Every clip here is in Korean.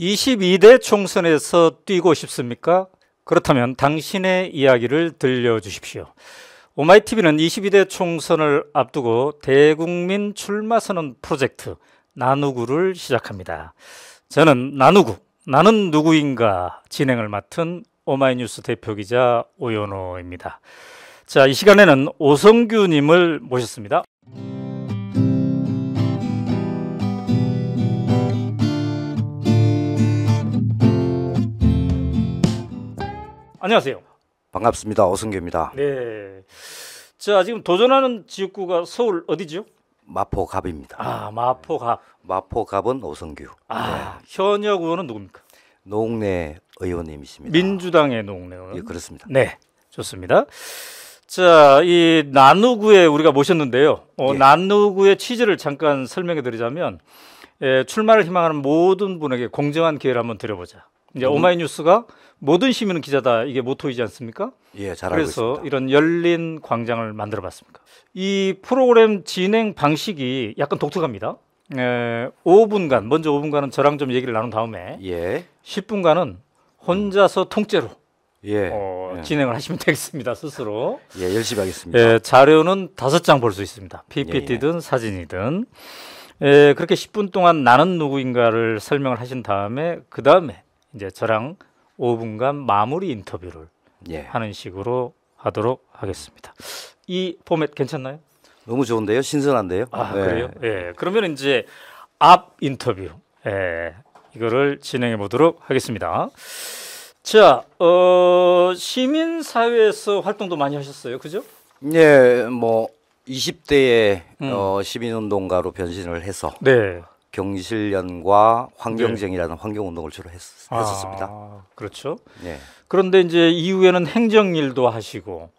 22대 총선에서 뛰고 싶습니까? 그렇다면 당신의 이야기를 들려주십시오. 오마이TV는 22대 총선을 앞두고 대국민 출마선언 프로젝트 나누구를 시작합니다. 저는 나누구, 나는 누구인가 진행을 맡은 오마이뉴스 대표 기자 오연호입니다. 자, 이 시간에는 오성규님을 모셨습니다. 안녕하세요. 반갑습니다. 오승규입니다 네. 자, 지금 도전하는 지역구가 서울 어디죠? 마포갑입니다. 아, 마포갑. 네. 마포갑은 오성규. 아, 네. 현역 의원은 누굽니까? 노웅 의원님이십니다. 민주당의 노웅 의원. 예, 그렇습니다. 네, 좋습니다. 자, 이 나누구에 우리가 모셨는데요. 어, 예. 나누구의 취지를 잠깐 설명해 드리자면 예, 출마를 희망하는 모든 분에게 공정한 기회를 한번 드려보자. 이제 음. 오마이뉴스가 모든 시민은 기자다 이게 모토이지 않습니까? 예, 잘 알고 그래서 있습니다. 이런 열린 광장을 만들어봤습니다. 이 프로그램 진행 방식이 약간 독특합니다. 에, 5분간 먼저 5분간은 저랑 좀 얘기를 나눈 다음에 예. 10분간은 혼자서 음. 통째로 예. 어, 예. 진행을 하시면 되겠습니다 스스로. 예, 열심히 하겠습니다. 예, 자료는 다섯 장 볼 수 있습니다. 예, PPT든 예, 사진이든. 에, 그렇게 10분 동안 나는 누구인가를 설명을 하신 다음에 그 다음에 이제 저랑 5분간 마무리 인터뷰를 예. 하는 식으로 하도록 하겠습니다. 이 포맷 괜찮나요? 너무 좋은데요, 신선한데요. 아 네. 그래요? 예. 그러면 이제 앞 인터뷰 예. 이거를 진행해 보도록 하겠습니다. 자, 어, 시민사회에서 활동도 많이 하셨어요, 그죠? 예, 뭐 20대에 음. 어, 시민운동가로 변신을 해서 네. 경실련과 환경쟁이라는 네. 환경운동을 주로 했, 었습니다 아, 그렇죠. 네. 그런데 이제 이후에는 행정일도 하시고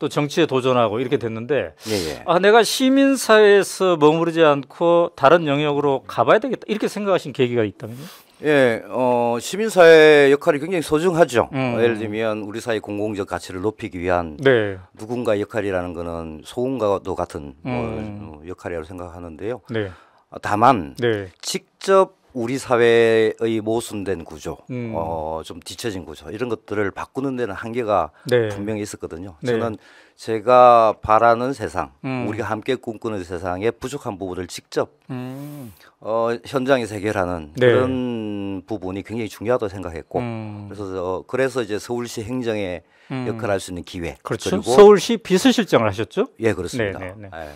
또 정치에 도전하고 이렇게 됐는데 예예. 예. 아 내가 시민사회에서 머무르지 않고 다른 영역으로 가봐야 되겠다 이렇게 생각하신 계기가 있다면요? 예, 어, 시민사회 역할이 굉장히 소중하죠. 음. 예를 들면 우리 사회 공공적 가치를 높이기 위한 네. 누군가 역할이라는 것은 소음과도 같은 뭐 음. 뭐 역할이라고 생각하는데요. 네. 어, 다만 네. 직접 우리 사회의 모순된 구조, 음. 어, 좀 뒤처진 구조 이런 것들을 바꾸는 데는 한계가 네. 분명히 있었거든요. 네. 저는 제가 바라는 세상, 음. 우리가 함께 꿈꾸는 세상의 부족한 부분을 직접 음. 어, 현장에서 해결하는 네. 그런 부분이 굉장히 중요하다고 생각했고, 음. 그래서 어, 그래서 이제 서울시 행정의 음. 역할할수 있는 기회, 그렇죠. 그리고 서울시 비서실장을 하셨죠? 예, 그렇습니다. 네, 네, 네. 예.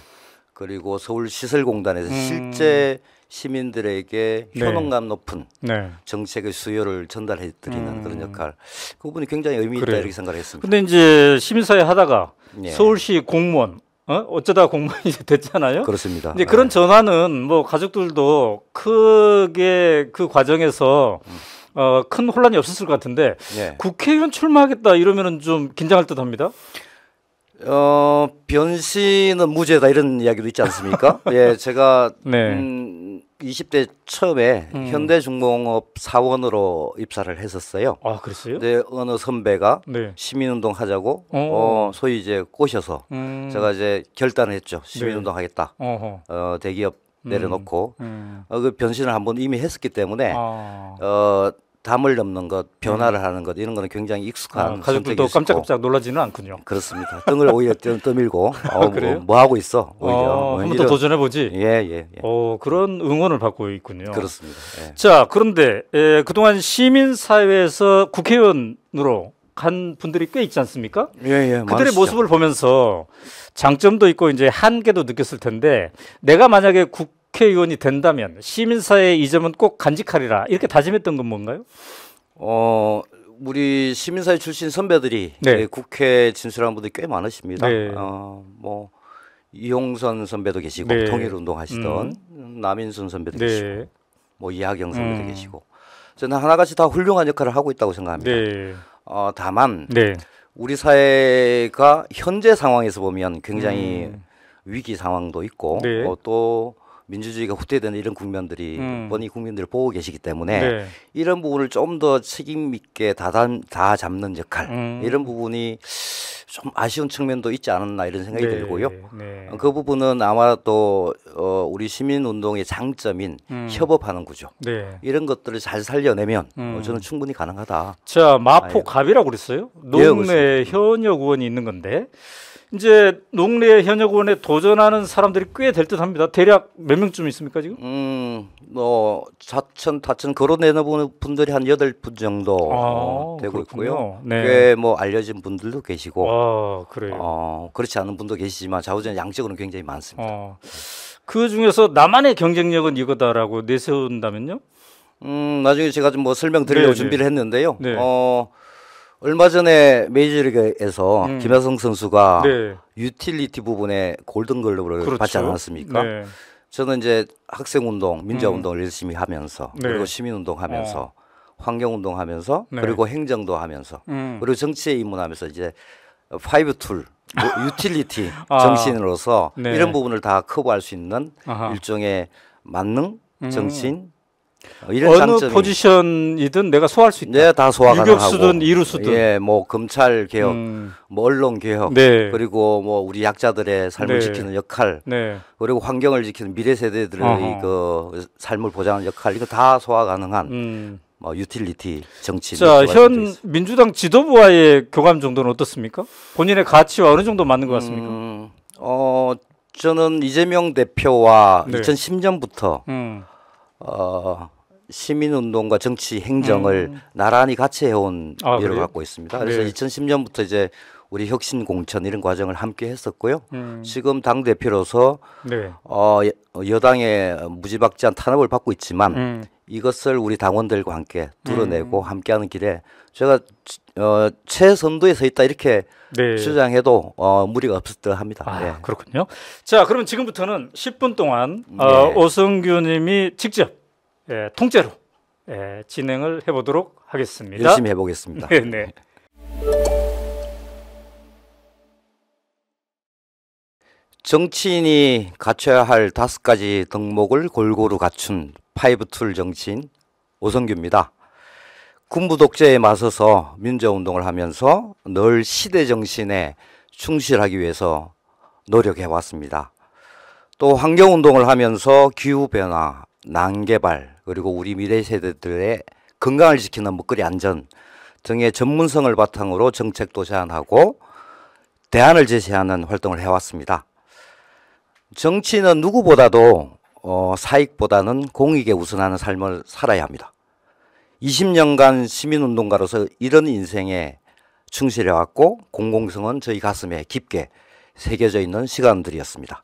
그리고 서울시설공단에서 음. 실제 시민들에게 네. 효능감 높은 네. 정책의 수요를 전달해 드리는 음. 그런 역할 그 부분이 굉장히 의미 있다 그래요. 이렇게 생각을 했습니다. 그런데 이제 시민사회 하다가 예. 서울시 공무원 어? 어쩌다 공무원이 됐잖아요. 그렇습니다. 이제 그런 네. 전환은 뭐 가족들도 크게 그 과정에서 음. 어, 큰 혼란이 없었을 것 같은데 예. 국회의원 출마하겠다 이러면은 좀 긴장할 듯합니다. 어, 변신은 무죄다 이런 이야기도 있지 않습니까? 예, 제가 네. 음, 20대 처음에 음. 현대중공업 사원으로 입사를 했었어요. 아, 그랬어요? 근데 네, 어느 선배가 네. 시민운동 하자고 어. 어, 소위 이제 꼬셔서 음. 제가 이제 결단했죠. 을 네. 시민운동 네. 하겠다. 어허. 어, 대기업 음. 내려놓고 음. 어, 그 변신을 한 번 이미 했었기 때문에 아. 어 담을 넘는 것, 변화를 음. 하는 것 이런 거는 굉장히 익숙한 아, 가족들도 깜짝깜짝 놀라지는 않군요. 그렇습니다. 등을 오히려 떠밀고 어, 뭐, 뭐, 하고 있어 어, 오히려 어, 한번 더 도전해 보지. 예예. 예, 예. 어, 그런 응원을 받고 있군요. 그렇습니다. 예. 자 그런데 에, 예, 그동안 시민 사회에서 국회의원으로 간 분들이 꽤 있지 않습니까? 예, 예. 그들의 많으시죠. 모습을 보면서 장점도 있고 이제 한계도 느꼈을 텐데 내가 만약에 국 국회의원이 된다면 시민사회 이 점은 꼭 간직하리라 이렇게 다짐했던 건 뭔가요? 어 우리 시민사회 출신 선배들이 네. 국회 진술한 분들 꽤 많으십니다. 네. 어뭐 이용선 선배도 계시고 네. 통일운동 하시던 음. 남인순 선배도 네. 계시고 뭐 이하경 선배도 음. 계시고 저는 하나같이 다 훌륭한 역할을 하고 있다고 생각합니다. 네. 어 다만 네. 우리 사회가 현재 상황에서 보면 굉장히 음. 위기 상황도 있고 어, 또 민주주의가 후퇴되는 이런 국면들이 본인 음. 히 국민들을 보고 계시기 때문에 네. 이런 부분을 좀 더 책임 있게 다담, 다 잡는 역할 음. 이런 부분이 좀 아쉬운 측면도 있지 않았나 이런 생각이 네. 들고요. 네. 그 부분은 아마 도 어, 우리 시민 운동의 장점인 음. 협업하는 구조 네. 이런 것들을 잘 살려내면 음. 어, 저는 충분히 가능하다. 자 마포갑이라고 아, 예. 그랬어요. 예, 농내 예, 현역 의원이 있는 건데 이제 농래 현역원에 의 도전하는 사람들이 꽤 될 듯합니다. 대략 몇 명쯤 있습니까 지금? 음, 뭐 자천, 다천 거론내는 분들이 한 여덟 분 정도 아, 되고 그렇군요. 있고요. 네. 꽤뭐 알려진 분들도 계시고, 아, 그래요. 어, 그렇지 않은 분도 계시지만 좌우전 양적으로는 굉장히 많습니다. 아, 그 중에서 나만의 경쟁력은 이거다라고 내세운다면요? 음, 나중에 제가 좀 뭐 설명드리려고 네네. 네. 준비를 했는데요. 네. 어, 얼마 전에 메이저리그에서 음. 김하성 선수가 네. 유틸리티 부분에 골든글러브를 그렇죠. 받지 않았습니까? 네. 저는 이제 학생 운동, 민주화 음. 운동을 음. 열심히 하면서 네. 그리고 시민 운동하면서 어. 환경 운동하면서 네. 그리고 행정도 하면서 음. 그리고 정치에 입문하면서 이제 파이브 툴 유틸리티 아. 정신으로서 네. 이런 부분을 다 커버할 수 있는 아하. 일종의 만능 음. 정신 어, 어느 장점이. 포지션이든 내가 소화할 수 있다. 내다 네, 소화 가능하고. 유격수든 이루수든. 예, 뭐 검찰 개혁, 음. 뭐 언론 개혁, 네. 그리고 뭐 우리 약자들의 삶을 네. 지키는 역할, 네. 그리고 환경을 지키는 미래 세대들의 어허. 그 삶을 보장하는 역할 이거 다 소화 가능한 음. 뭐 유틸리티 정치. 자, 현 민주당 지도부와의 교감 정도는 어떻습니까? 본인의 가치와 어느 정도 맞는 것 같습니까? 음, 어, 저는 이재명 대표와 네. 2010년부터 음. 어, 시민운동과 정치 행정을 음. 나란히 같이 해온 아, 비를 갖고 있습니다. 그래서 네. 2010년부터 이제 우리 혁신 공천 이런 과정을 함께 했었고요. 음. 지금 당 대표로서 네. 어, 여당의 무지박지한 탄압을 받고 있지만 음. 이것을 우리 당원들과 함께 드러내고 음. 함께하는 길에 제가 어, 최선도에서 있다 이렇게 네. 주장해도 어, 무리가 없을 듯 합니다. 아, 네. 그렇군요. 자, 그러면 지금부터는 10분 동안 음, 어, 예. 오성규님이 직접 예, 통째로 예, 진행을 해보도록 하겠습니다. 열심히 해보겠습니다. 네, 네. 정치인이 갖춰야 할 다섯 가지 덕목을 골고루 갖춘 파이브툴 정치인 오성규입니다. 군부 독재에 맞서서 민주운동을 하면서 늘 시대 정신에 충실하기 위해서 노력해 왔습니다. 또 환경운동을 하면서 기후변화, 난개발, 그리고 우리 미래 세대들의 건강을 지키는 먹거리 안전 등의 전문성을 바탕으로 정책도 제안하고 대안을 제시하는 활동을 해왔습니다. 정치는 누구보다도 어, 사익보다는 공익에 우선하는 삶을 살아야 합니다. 20년간 시민운동가로서 이런 인생에 충실해왔고 공공성은 저희 가슴에 깊게 새겨져 있는 시간들이었습니다.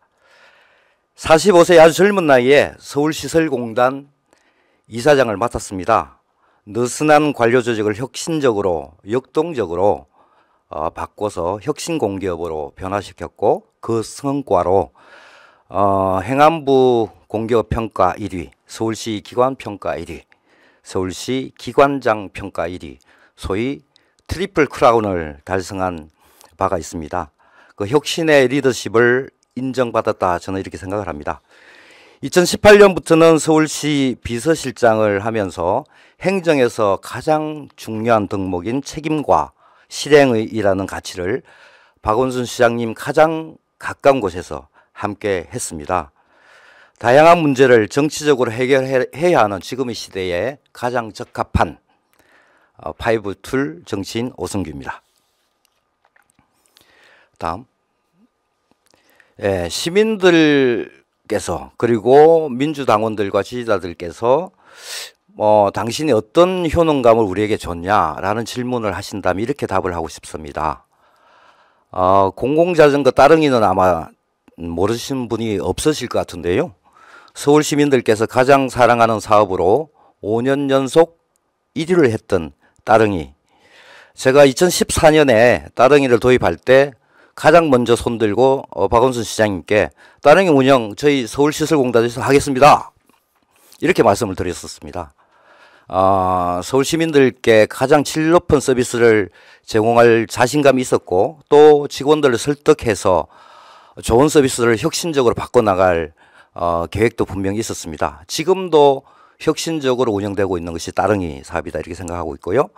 45세 아주 젊은 나이에 서울시설공단 이사장을 맡았습니다. 느슨한 관료 조직을 혁신적으로 역동적으로 어, 바꿔서 혁신 공기업으로 변화시켰고 그 성과로 어, 행안부 공기업 평가 1위, 서울시 기관 평가 1위, 서울시 기관장 평가 1위, 소위 트리플 크라운을 달성한 바가 있습니다. 그 혁신의 리더십을 인정받았다 저는 이렇게 생각을 합니다. 2018년부터는 서울시 비서실장을 하면서 행정에서 가장 중요한 덕목인 책임과 실행의라는 가치를 박원순 시장님 가장 가까운 곳에서 함께 했습니다. 다양한 문제를 정치적으로 해결해야 하는 지금의 시대에 가장 적합한 어, 파이브 툴 정치인 오승규입니다. 다음. 예, 시민들 께서 그리고 민주당원들과 지지자들께서 어, 당신이 어떤 효능감을 우리에게 줬냐라는 질문을 하신다면 이렇게 답을 하고 싶습니다. 어, 공공자전거 따릉이는 아마 모르시는 분이 없으실 것 같은데요. 서울 시민들께서 가장 사랑하는 사업으로 5년 연속 1위를 했던 따릉이. 제가 2014년에 따릉이를 도입할 때 가장 먼저 손들고 어, 박원순 시장님께 따릉이 운영 저희 서울시설공단에서 하겠습니다. 이렇게 말씀을 드렸었습니다. 어, 서울 시민들께 가장 질 높은 서비스를 제공할 자신감이 있었고 또 직원들을 설득해서 좋은 서비스를 혁신적으로 바꿔나갈 어, 계획도 분명히 있었습니다. 지금도 혁신적으로 운영되고 있는 것이 따릉이 사업이다 이렇게 생각하고 있고요.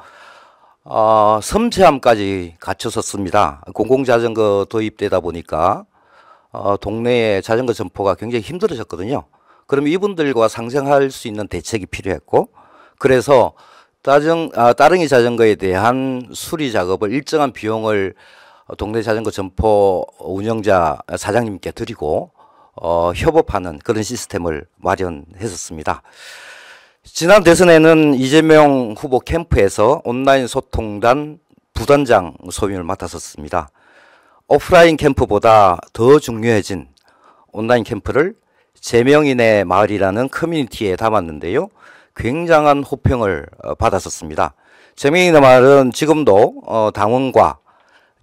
어, 섬체함까지 갖춰섰습니다. 공공자전거 도입되다 보니까 어, 동네의 자전거 점포가 굉장히 힘들어졌거든요. 그럼 이분들과 상생할 수 있는 대책이 필요했고 그래서 따정, 아, 따릉이 자전거에 대한 수리 작업을 일정한 비용을 동네 자전거 점포 운영자 사장님께 드리고 어, 협업하는 그런 시스템을 마련했었습니다. 지난 대선에는 이재명 후보 캠프에서 온라인 소통단 부단장 소임을 맡았었습니다. 오프라인 캠프보다 더 중요해진 온라인 캠프를 제명인의 마을이라는 커뮤니티에 담았는데요. 굉장한 호평을 어, 받았었습니다. 제명인의 마을은 지금도 어, 당원과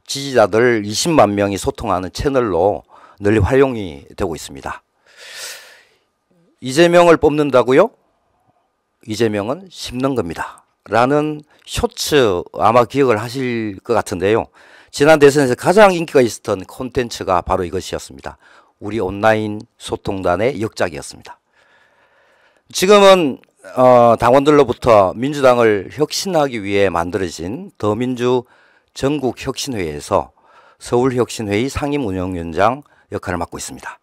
지지자들 20만 명이 소통하는 채널로 널리 활용이 되고 있습니다. 이재명을 뽑는다고요? 이재명은 심는 겁니다. 라는 쇼츠 아마 기억을 하실 것 같은데요. 지난 대선에서 가장 인기가 있었던 콘텐츠가 바로 이것이었습니다. 우리 온라인 소통단의 역작이었습니다. 지금은 어, 당원들로부터 민주당을 혁신하기 위해 만들어진 더민주 전국혁신회의에서 서울혁신회의 상임운영위원장 역할을 맡고 있습니다.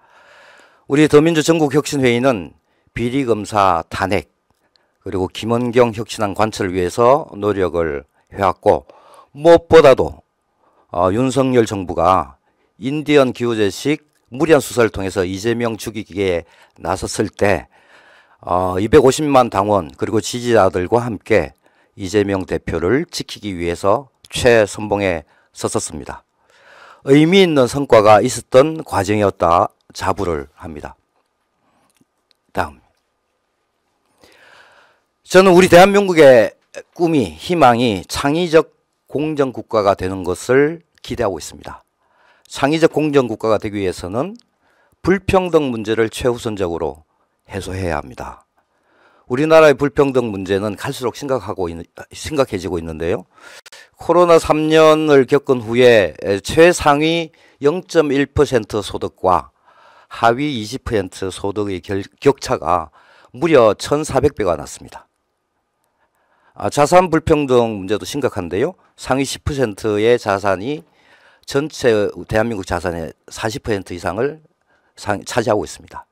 우리 더민주 전국혁신회의는 비리검사 탄핵, 그리고 김원경 혁신안 관철을 위해서 노력을 해왔고 무엇보다도 어, 윤석열 정부가 인디언 기후제식 무리한 수사를 통해서 이재명 죽이기에 나섰을 때 어, 250만 당원 그리고 지지자들과 함께 이재명 대표를 지키기 위해서 최선봉에 섰었습니다. 의미 있는 성과가 있었던 과정이었다 자부를 합니다. 다음. 저는 우리 대한민국의 꿈이 희망이 창의적 공정 국가가 되는 것을 기대하고 있습니다. 창의적 공정 국가가 되기 위해서는 불평등 문제를 최우선적으로 해소해야 합니다. 우리나라의 불평등 문제는 갈수록 심각하고 심각해지고 있는데요. 코로나 3년을 겪은 후에 최상위 0.1% 소득과 하위 20% 소득의 격차가 무려 1,400배가 났습니다. 아, 자산 불평등 문제도 심각한데요. 상위 10%의 자산이 전체 대한민국 자산의 40% 이상을 차지하고 있습니다.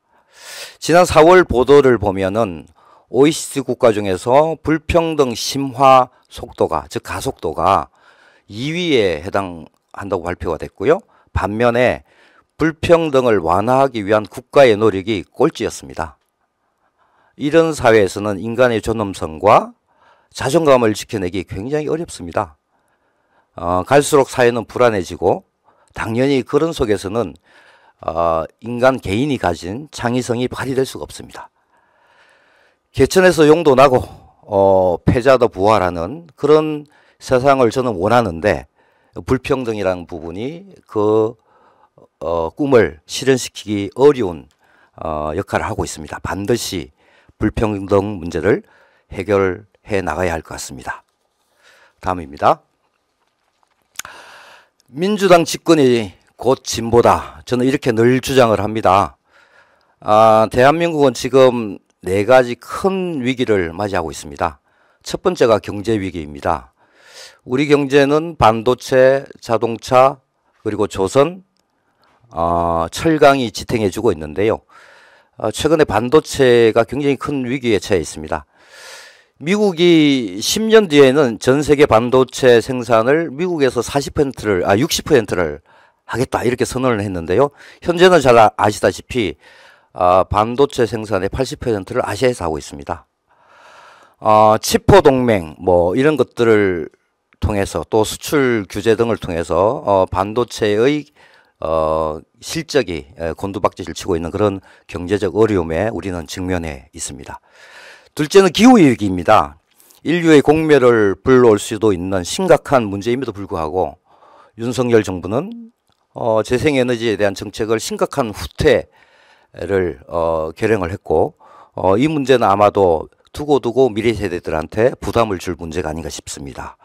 지난 4월 보도를 보면은 OECD 국가 중에서 불평등 심화 속도가 즉 가속도가 2위에 해당한다고 발표가 됐고요. 반면에 불평등을 완화하기 위한 국가의 노력이 꼴찌였습니다. 이런 사회에서는 인간의 존엄성과 자존감을 지켜내기 굉장히 어렵습니다. 어, 갈수록 사회는 불안해지고 당연히 그런 속에서는 어, 인간 개인이 가진 창의성이 발휘될 수가 없습니다. 개천에서 용도 나고 어, 패자도 부활하는 그런 세상을 저는 원하는데 불평등이라는 부분이 그 어, 꿈을 실현시키기 어려운 어, 역할을 하고 있습니다. 반드시 불평등 문제를 해결 해 나가야 할 것 같습니다. 다음입니다. 민주당 집권이 곧 진보다. 저는 이렇게 늘 주장을 합니다. 아, 대한민국은 지금 네 가지 큰 위기를 맞이하고 있습니다. 첫 번째가 경제 위기입니다. 우리 경제는 반도체, 자동차, 그리고 조선, 어, 철강이 지탱해주고 있는데요. 어, 최근에 반도체가 굉장히 큰 위기에 처해 있습니다. 미국이 10년 뒤에는 전 세계 반도체 생산을 미국에서 40%를 아 60%를 하겠다 이렇게 선언을 했는데요. 현재는 잘 아시다시피 아, 반도체 생산의 80%를 아시아에서 하고 있습니다. 어, 아, 치포 동맹 뭐 이런 것들을 통해서 또 수출 규제 등을 통해서 어, 반도체의 어, 실적이 곤두박질을 치고 있는 그런 경제적 어려움에 우리는 직면해 있습니다. 둘째는 기후위기입니다. 인류의 공멸을 불러올 수도 있는 심각한 문제임에도 불구하고 윤석열 정부는 어, 재생에너지에 대한 정책을 심각한 후퇴를 어, 결행을 했고 어, 이 문제는 아마도 두고두고 미래 세대들한테 부담을 줄 문제가 아닌가 싶습니다.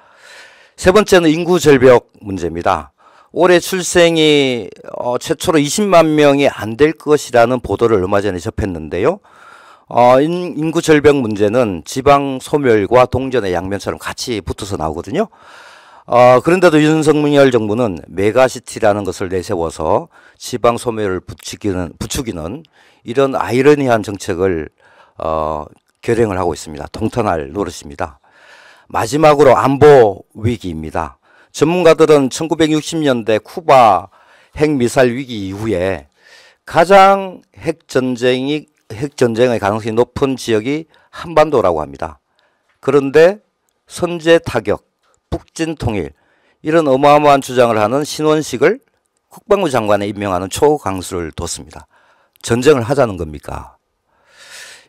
세 번째는 인구 절벽 문제입니다. 올해 출생이 어, 최초로 20만 명이 안 될 것이라는 보도를 얼마 전에 접했는데요. 어, 인, 구 절벽 문제는 지방 소멸과 동전의 양면처럼 같이 붙어서 나오거든요. 어, 그런데도 윤석열 정부는 메가시티라는 것을 내세워서 지방 소멸을 부추기는, 부추기는 이런 아이러니한 정책을 어, 결행을 하고 있습니다. 동탄할 노릇입니다. 마지막으로 안보 위기입니다. 전문가들은 1960년대 쿠바 핵미사일 위기 이후에 가장 핵전쟁이 핵전쟁의 가능성이 높은 지역이 한반도라고 합니다. 그런데 선제 타격, 북진 통일 이런 어마어마한 주장을 하는 신원식을 국방부 장관에 임명하는 초강수를 뒀습니다. 전쟁을 하자는 겁니까?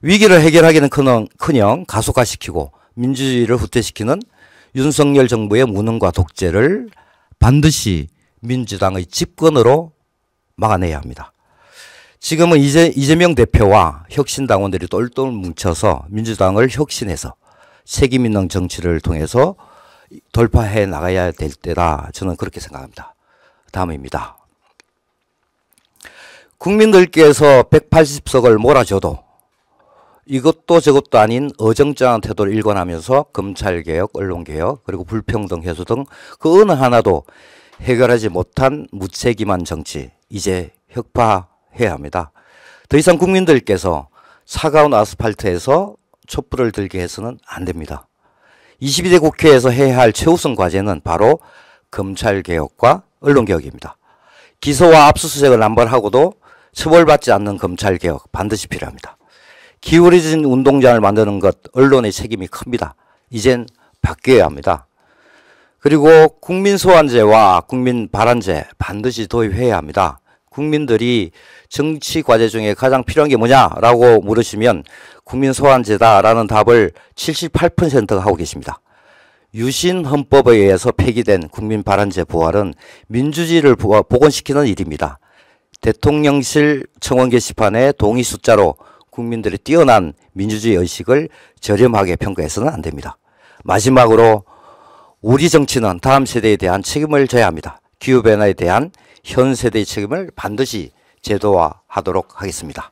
위기를 해결하기는 커녕, 커녕 가속화시키고 민주주의를 후퇴시키는 윤석열 정부의 무능과 독재를 반드시 민주당의 집권으로 막아내야 합니다. 지금은 이재, 이재명 대표와 혁신당원들이 똘똘 뭉쳐서 민주당을 혁신해서 책임있는 정치를 통해서 돌파해 나가야 될 때다. 저는 그렇게 생각합니다. 다음입니다. 국민들께서 180석을 몰아줘도 이것도 저것도 아닌 어정쩡한 태도를 일관하면서 검찰개혁, 언론개혁, 그리고 불평등 해소 등 그 어느 하나도 해결하지 못한 무책임한 정치, 이제 혁파 해야 합니다. 더 이상 국민들께서 차가운 아스팔트에서 촛불을 들게 해서는 안 됩니다. 22대 국회에서 해야 할 최우선 과제는 바로 검찰개혁과 언론개혁입니다. 기소와 압수수색을 남발하고도 처벌받지 않는 검찰개혁 반드시 필요합니다. 기울어진 운동장을 만드는 것 언론의 책임이 큽니다. 이젠 바뀌어야 합니다. 그리고 국민 소환제와 국민 발언제 반드시 도입해야 합니다. 국민들이 정치 과제 중에 가장 필요한 게 뭐냐라고 물으시면 국민 소환제다라는 답을 78%가 하고 계십니다. 유신 헌법에 의해서 폐기된 국민 발언제 부활은 민주주의를 복원시키는 일입니다. 대통령실 청원 게시판의 동의 숫자로 국민들이 뛰어난 민주주의 의식을 저렴하게 평가해서는 안 됩니다. 마지막으로 우리 정치는 다음 세대에 대한 책임을 져야 합니다. 기후변화에 대한 현 세대의 책임을 반드시 제도화하도록 하겠습니다.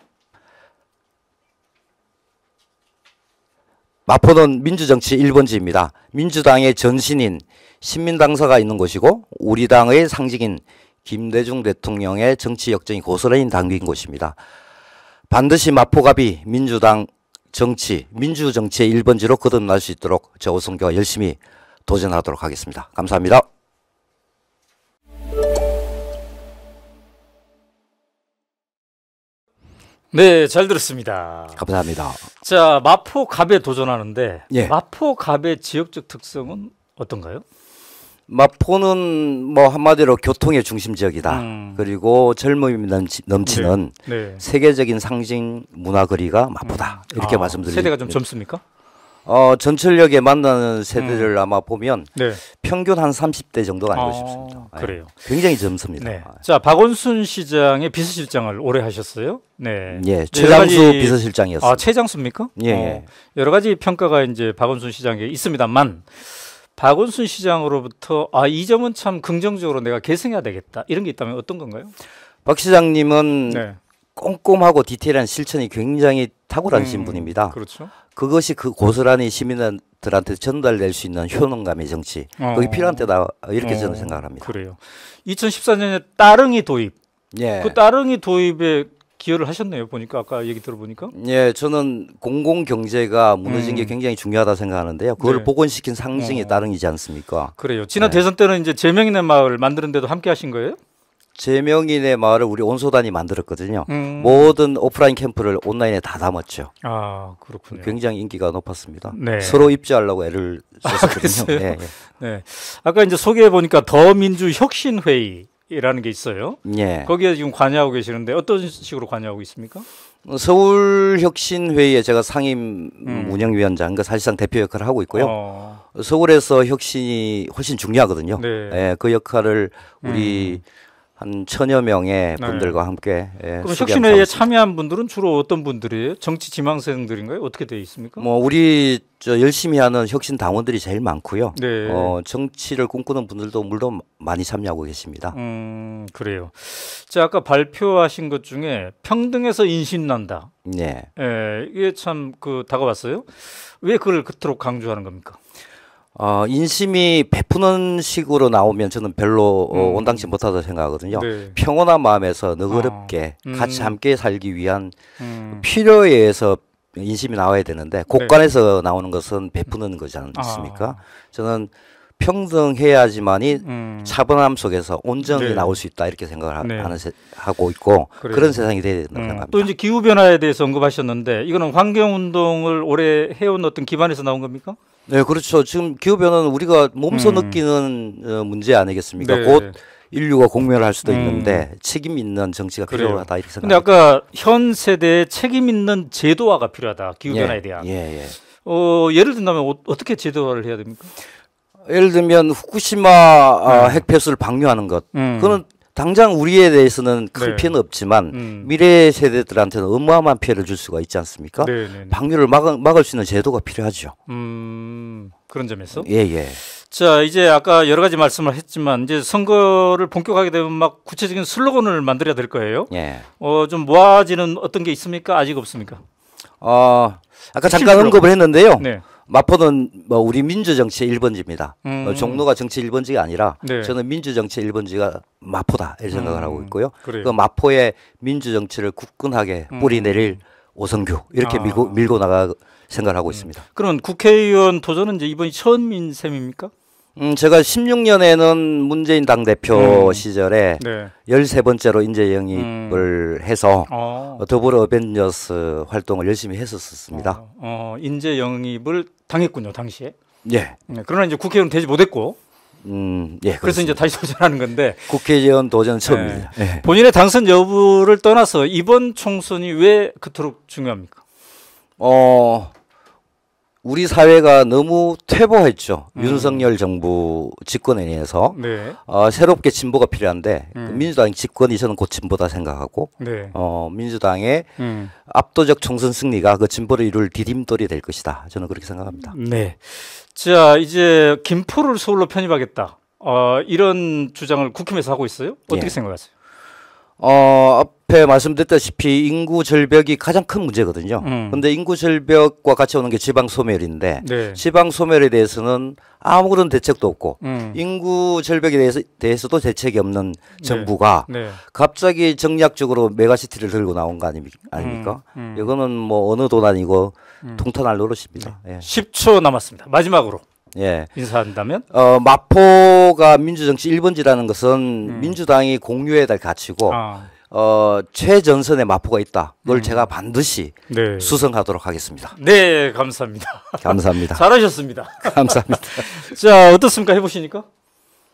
마포는 민주정치 1번지입니다. 민주당의 전신인 신민당서가 있는 곳이고 우리 당의 상징인 김대중 대통령의 정치 역정이 고스란히 담긴 곳입니다. 반드시 마포갑이 민주당 정치, 민주정치의 1번지로 거듭날 수 있도록 저 오성교가 열심히 도전하도록 하겠습니다. 감사합니다. 네, 잘 들었습니다. 감사합니다. 자, 마포갑에 도전하는데 예. 마포갑의 지역적 특성은 어떤가요? 마포는 뭐 한마디로 교통의 중심 지역이다. 음. 그리고 젊음이 넘치, 는 네. 네. 세계적인 상징 문화 거리가 마포다. 음. 이렇게 아, 말씀드리고 세대가 좀 젊습니까? 어, 전철역에 만나는 세대를 음. 아마 보면 네. 평균 한 30대 정도가 아니고 싶습니다. 네. 아, 예. 그래요. 굉장히 젊습니다. 네. 아, 예. 자, 박원순 시장의 비서실장을 오래 하셨어요? 네. 예, 네, 최장수 가지... 비서실장이었어요. 아, 최장수입니까? 예, 예, 어, 여러 가지 평가가 이제 박원순 시장에 있습니다만 박원순 시장으로부터 아, 이 점은 참 긍정적으로 내가 계승해야 되겠다. 이런 게 있다면 어떤 건가요? 박 시장님은 네. 꼼꼼하고 디테일한 실천이 굉장히 탁월하신 음, 분입니다. 그렇죠. 그것이 그 고스란히 시민들한테 전달될 수 있는 효능감의 정치 어. 그게 필요한 때다 이렇게 어. 저는 생각을 합니다. 그래요. 2014년에 따릉이 도입. 예. 그 따릉이 도입에 기여를 하셨네요. 보니까 아까 얘기 들어보니까. 예, 저는 공공 경제가 무너진 음. 게 굉장히 중요하다 생각하는데요. 그걸 네. 복원시킨 상징이 어. 따릉이지 않습니까? 그래요. 지난 네. 대선 때는 이제 제명인의 마을 만드는데도 함께 하신 거예요? 제명인의 마을을 우리 온소단이 만들었거든요. 음. 모든 오프라인 캠프를 온라인에 다 담았죠. 아 그렇군요. 굉장히 인기가 높았습니다. 네. 서로 입주하려고 애를 아, 썼거든요. 아, 네, 네. 아까 이제 소개해 보니까 더민주혁신회의. 라는게 있어요. 예. 거기에 지금 관여하고 계시는데 어떤 식으로 관여하고 있습니까? 서울혁신회의에 제가 상임 음. 운영위원장과 사실상 대표 역할을 하고 있고요. 어. 서울에서 혁신이 훨씬 중요하거든요. 네. 예, 그 역할을 우리 음. 한 천여 명의 네. 분들과 네. 함께 예, 그럼 혁신회에 참여한 분들은 주로 어떤 분들이에요? 정치 지망생들인가요? 어떻게 되어 있습니까? 뭐 우리 저 열심히 하는 혁신 당원들이 제일 많고요. 네. 어, 정치를 꿈꾸는 분들도 물론 많이 참여하고 계십니다. 음, 그래요. 자, 아까 발표하신 것 중에 평등에서 인신 난다. 네. 예, 이게 참그 다가왔어요. 왜 그걸 그토록 강조하는 겁니까? 어, 인심이 베푸는 식으로 나오면 저는 별로 어, 음. 어, 온당치 못하다고 생각하거든요. 네. 평온한 마음에서 아. 너그럽게 아. 음. 같이 함께 살기 위한 음. 필요에 의해서 인심이 나와야 되는데 네. 곳간에서 네. 나오는 것은 베푸는 거지 않습니까? 아. 저는 평등해야지만이 음. 차분함 속에서 온정이 네. 나올 수 있다 이렇게 생각을 네. 하는 세, 하고 있고 그래요. 그런 세상이 돼야 된다고 음. 생각합니다. 또 이제 기후 변화에 대해서 언급하셨는데 이거는 환경 운동을 오래 해온 어떤 기반에서 나온 겁니까? 네, 그렇죠. 지금 기후변화는 우리가 몸소 음. 느끼는 어, 문제 아니겠습니까? 네. 곧 인류가 공멸할 수도 음. 있는데 책임 있는 정치가 그래요. 필요하다 이렇게 생각합니다. 근데 아까 현 세대에 책임 있는 제도화가 필요하다. 기후변화에 예. 대한. 예, 예. 어, 예를 든다면 어, 어떻게 제도화를 해야 됩니까? 예를 들면 후쿠시마 아, 음. 핵폐수를 방류하는 것. 음. 그거는 당장 우리에 대해서는 큰 네. 피해는 없지만 음. 미래 세대들한테는 어마어마한 피해를 줄 수가 있지 않습니까? 네네네. 네, 네. 방류를 막, 막을 수 있는 제도가 필요하죠. 음, 그런 점에서? 예, 예. 자, 이제 아까 여러 가지 말씀을 했지만 이제 선거를 본격하게 되면 막 구체적인 슬로건을 만들어야 될 거예요. 예. 어, 좀 모아지는 어떤 게 있습니까? 아직 없습니까? 어, 아까 잠깐 언급을 했는데요. 네. 마포는 뭐 우리 민주정치 1번지입니다. 어, 음. 어, 종로가 정치 1번지가 아니라 네. 저는 민주정치 1번지가 마포다 이렇게 생각을 음. 하고 있고요. 그래요. 그 마포의 민주정치를 굳건하게 음. 뿌리내릴 음. 오성규 이렇게 아. 밀고, 밀고 나가 생각을 하고 있습니다. 음. 그럼 국회의원 도전은 이제 이번이 처음인 셈입니까? 음, 제가 16년에는 문재인 당 대표 음. 시절에 네. 13번째로 인재 영입을 음. 해서 어. 더불어 어벤져스 활동을 열심히 했었습니다. 어, 어, 인재 영입을 당했군요, 당시에. 예. 네, 그러나 이제 국회의원 되지 못했고 음, 예, 그래서 그렇습니다. 이제 다시 도전하는 건데 국회의원 도전 네. 처음입니다. 네. 네. 본인의 당선 여부를 떠나서 이번 총선이 왜 그토록 중요합니까? 어, 우리 사회가 너무 퇴보했죠. 음. 윤석열 정부 집권에 의해서 네. 어, 새롭게 진보가 필요한데 그 음. 민주당 집권이 저는 곧 진보다 생각하고 네. 어, 민주당의 음. 압도적 총선 승리가 그 진보를 이룰 디딤돌이 될 것이다. 저는 그렇게 생각합니다. 네. 자 이제 김포를 서울로 편입하겠다. 어, 이런 주장을 국힘에서 하고 있어요. 어떻게 예. 생각하세요? 어, 앞에 말씀드렸다시피 인구 절벽이 가장 큰 문제거든요. 음. 근데 인구 절벽과 같이 오는 게 지방 소멸인데 네. 지방 소멸에 대해서는 아무런 대책도 없고 음. 인구 절벽에 대해서 대해서도 대책이 없는 네. 정부가 네. 네. 갑자기 정략적으로 메가시티를 들고 나온 거 아닙니까? 아 음. 이거는 뭐 어느 돈아니고 통탄할 음. 노릇입니다. 네. 예. 10초 남았습니다. 마지막으로 예. 인사한다면? 어, 마포가 민주정치 1번지라는 것은 음. 민주당이 공유해야 될 가치고 아. 어, 최전선에 마포가 있다. 걸 음. 제가 반드시 네. 수성하도록 하겠습니다. 네, 감사합니다. 감사합니다. 잘하셨습니다. 감사합니다. 자, 어떻습니까? 해보시니까?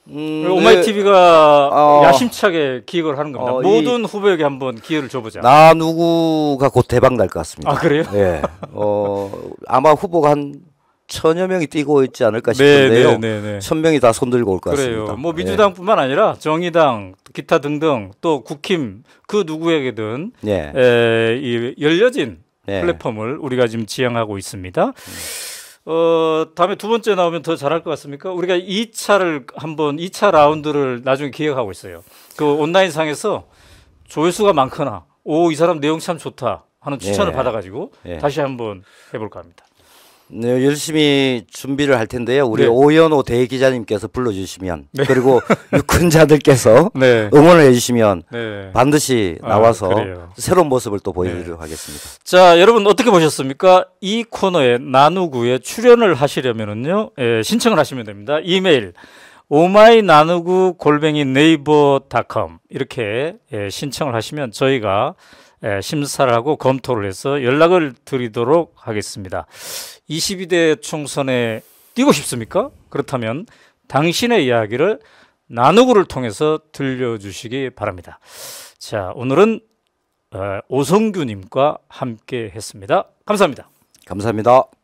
음, 오마이 TV가 어, 야심차게 기획을 하는 겁니다. 어, 모든 후보에게 한번 기회를 줘보자. 나 누구가 곧 대박 날 것 같습니다. 아 그래요? 예. 어 아마 후보가 한 천여 명이 뛰고 있지 않을까 싶은데요. 네, 네, 네, 네. 천 명이 다 손들고 올 것 같습니다. 그래요. 뭐 네. 민주당뿐만 아니라 정의당, 기타 등등 또 국힘 그 누구에게든 네. 에, 이 열려진 네. 플랫폼을 우리가 지금 지향하고 있습니다. 어, 다음에 두 번째 나오면 더 잘할 것 같습니까? 우리가 2차를 한번 2차 라운드를 나중에 기획하고 있어요. 그 온라인 상에서 조회수가 많거나 오, 이 사람 내용 참 좋다 하는 추천을 받아가지고 다시 한번 해볼까 합니다. 네, 열심히 준비를 할 텐데요. 우리 네. 오연호 대기자님께서 불러주시면 네. 그리고 유권자들께서 네. 응원을 해주시면 네. 반드시 아, 나와서 아, 새로운 모습을 또 보여드리도록 네. 하겠습니다. 자, 여러분 어떻게 보셨습니까? 이 코너에 나누구에 출연을 하시려면은요 예, 신청을 하시면 됩니다. 이메일 오마이 나누구 골뱅이 네이버닷컴 이렇게 예, 신청을 하시면 저희가 예, 심사를 하고 검토를 해서 연락을 드리도록 하겠습니다. 22대 총선에 뛰고 싶습니까? 그렇다면 당신의 이야기를 나누고를 통해서 들려주시기 바랍니다. 자, 오늘은 어, 오성규님과 함께 했습니다. 감사합니다. 감사합니다.